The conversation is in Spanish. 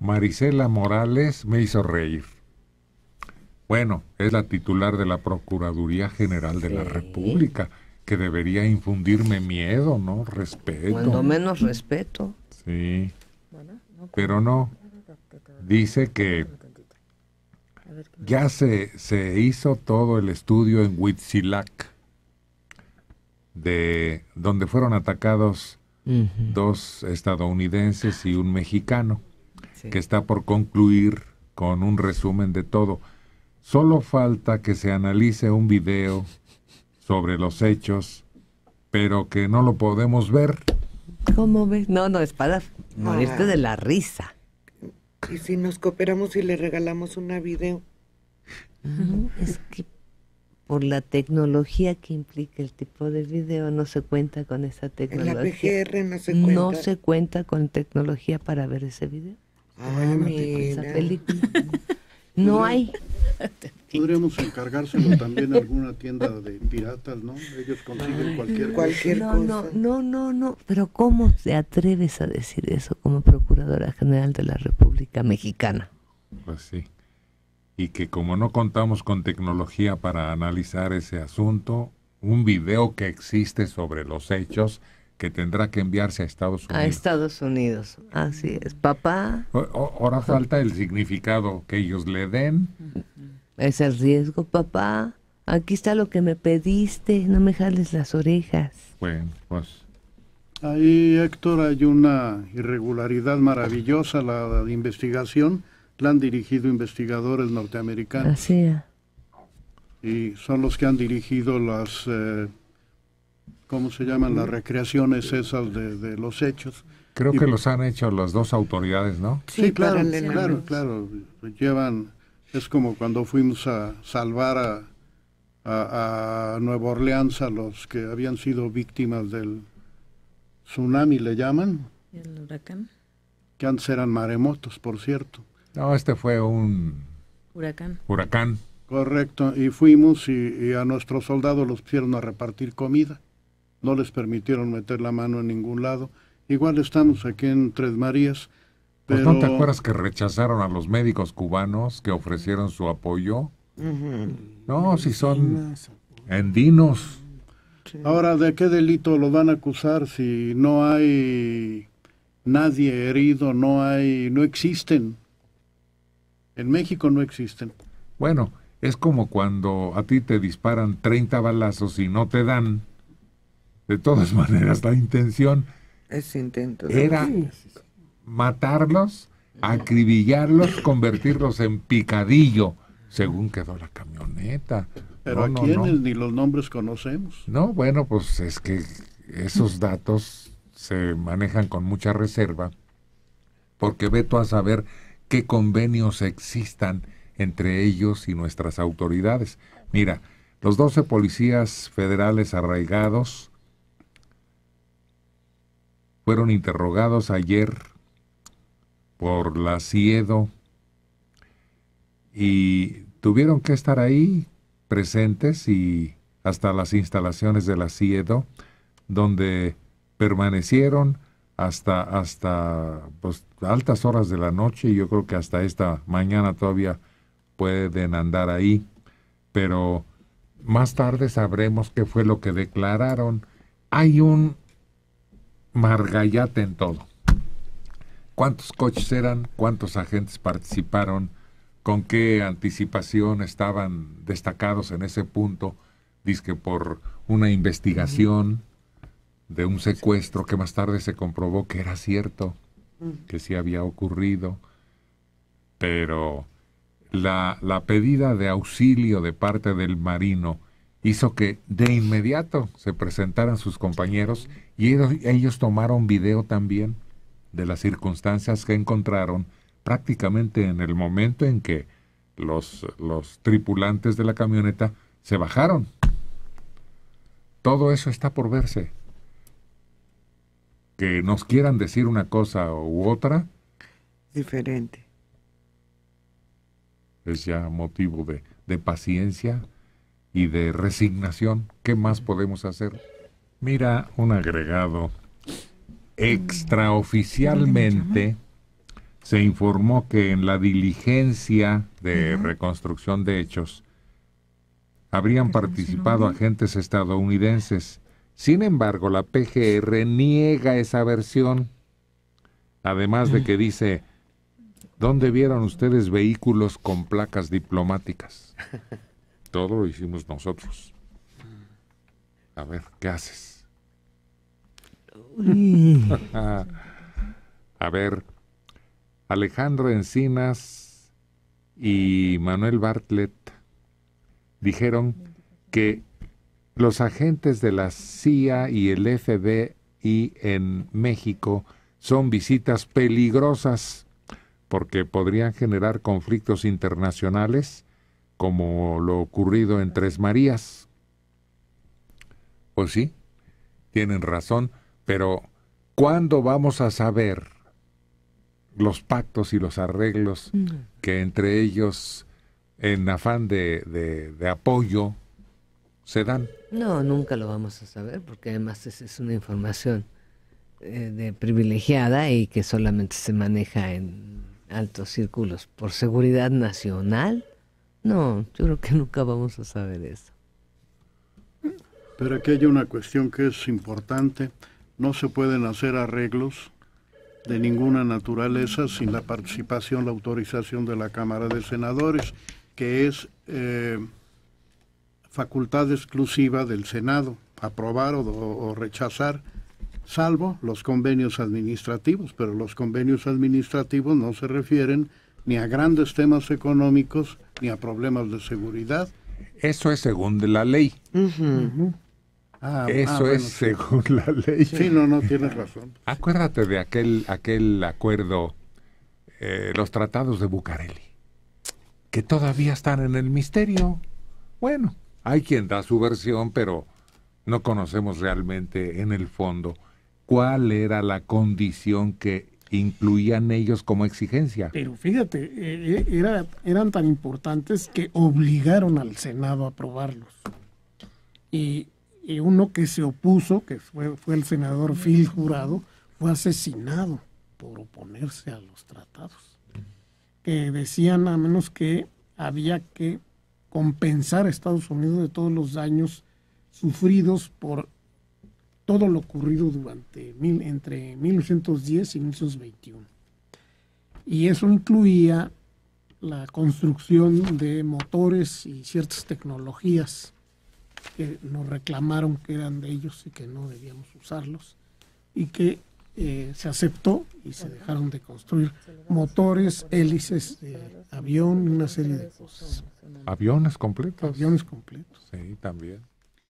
Marisela Morales me hizo reír. Bueno, es la titular de la Procuraduría General de la República, que debería infundirme miedo, ¿no? Respeto. Cuando menos respeto. Sí. Pues, Pero no. Dice que ya se, hizo todo el estudio en Huitzilac, de donde fueron atacados dos estadounidenses y un mexicano que está por concluir con un resumen de todo. Solo falta que se analice un video sobre los hechos, pero que no lo podemos ver. ¿Cómo ves? No, no, espada, morirte ah. de la risa. ¿Y si nos cooperamos y le regalamos una video? es que por la tecnología que implica el tipo de video, no se cuenta con esa tecnología. En PGR no se cuenta. No se cuenta con tecnología para ver ese video. No hay. Podríamos encargárselo también a alguna tienda de piratas, ¿no? Ellos consiguen cualquier, cosa. No, no, no, no, pero ¿cómo te atreves a decir eso como Procuradora General de la República Mexicana? Pues sí. Y que como no contamos con tecnología para analizar ese asunto, un video que existe sobre los hechos que tendrá que enviarse a Estados Unidos. A Estados Unidos, así es. Papá. ahora falta el significado que ellos le den. Es el riesgo, papá. Aquí está lo que me pediste, no me jales las orejas. Bueno, pues. Ahí, Héctor, hay una irregularidad maravillosa, la investigación. La han dirigido investigadores norteamericanos. Así es. Y son los que han dirigido las... Eh, ¿cómo se llaman? Las recreaciones esas de, los hechos. Creo que los han hecho las dos autoridades, ¿no? Sí, claro, claro, claro. Llevan, es como cuando fuimos a salvar a, a, Nueva Orleans a los que habían sido víctimas del tsunami, le llaman. ¿El huracán? Que antes eran maremotos, por cierto. No, este fue un... Huracán. Huracán. Correcto, y fuimos y, y a nuestros soldados los pusieron a repartir comida no les permitieron meter la mano en ningún lado. Igual estamos aquí en Tres Marías. Pero... Pues, ¿No te acuerdas que rechazaron a los médicos cubanos que ofrecieron su apoyo? No, si son endinos. Ahora, ¿de qué delito lo van a acusar si no hay nadie herido, no hay, no existen? En México no existen. Bueno, es como cuando a ti te disparan 30 balazos y no te dan, de todas maneras, la intención era matarlos, acribillarlos, convertirlos en picadillo, según quedó la camioneta. Pero a ni los nombres conocemos. No, bueno, pues es que esos datos se manejan con mucha reserva, porque veto a saber qué convenios existan entre ellos y nuestras autoridades. Mira, los 12 policías federales arraigados fueron interrogados ayer por la CIEDO y tuvieron que estar ahí presentes y hasta las instalaciones de la CIEDO, donde permanecieron hasta, hasta pues, altas horas de la noche. Yo creo que hasta esta mañana todavía pueden andar ahí, pero más tarde sabremos qué fue lo que declararon. Hay un margallate en todo. ¿Cuántos coches eran? ¿Cuántos agentes participaron? ¿Con qué anticipación estaban destacados en ese punto? Dice que por una investigación de un secuestro que más tarde se comprobó que era cierto, que sí había ocurrido, pero la, la pedida de auxilio de parte del marino hizo que de inmediato se presentaran sus compañeros y ellos, tomaron video también de las circunstancias que encontraron prácticamente en el momento en que los, los tripulantes de la camioneta se bajaron. Todo eso está por verse. Que nos quieran decir una cosa u otra. Diferente. Es ya motivo de, de paciencia, y de resignación. ¿Qué más podemos hacer? Mira un agregado. Extraoficialmente se informó que en la diligencia de reconstrucción de hechos habrían participado agentes estadounidenses. Sin embargo, la PGR niega esa versión, además de que dice, ¿dónde vieron ustedes vehículos con placas diplomáticas? Todo lo hicimos nosotros. A ver, ¿qué haces? A ver, Alejandro Encinas y Manuel Bartlett dijeron que los agentes de la CIA y el FBI en México son visitas peligrosas porque podrían generar conflictos internacionales como lo ocurrido en Tres Marías. Pues sí, tienen razón, pero ¿cuándo vamos a saber los pactos y los arreglos que entre ellos, en afán de, apoyo, se dan? No, nunca lo vamos a saber, porque además es, una información eh, de privilegiada y que solamente se maneja en altos círculos por seguridad nacional no, yo creo que nunca vamos a saber eso. Pero aquí hay una cuestión que es importante. No se pueden hacer arreglos de ninguna naturaleza sin la participación, la autorización de la Cámara de Senadores, que es eh, facultad exclusiva del Senado, aprobar o, rechazar, salvo los convenios administrativos, pero los convenios administrativos no se refieren ni a grandes temas económicos, ni a problemas de seguridad. Eso es según la ley. Ah, Eso ah, es según la ley. Sí, no, no, tienes razón. Acuérdate de aquel, aquel acuerdo, eh, los tratados de Bucareli, que todavía están en el misterio. Bueno, hay quien da su versión, pero no conocemos realmente en el fondo cuál era la condición que incluían ellos como exigencia. Pero fíjate, eh, eh, eran tan importantes que obligaron al Senado a aprobarlos. Y, uno que se opuso, que fue, fue el senador Phil Jurado, fue asesinado por oponerse a los tratados. Que decían a menos que había que compensar a Estados Unidos de todos los daños sufridos por todo lo ocurrido durante mil, entre 1910 y 1921. Y eso incluía la construcción de motores y ciertas tecnologías que nos reclamaron que eran de ellos y que no debíamos usarlos y que eh, se aceptó y se dejaron de construir motores, hélices de avión, una serie de cosas. Aviones completos. Aviones completos. Sí, también.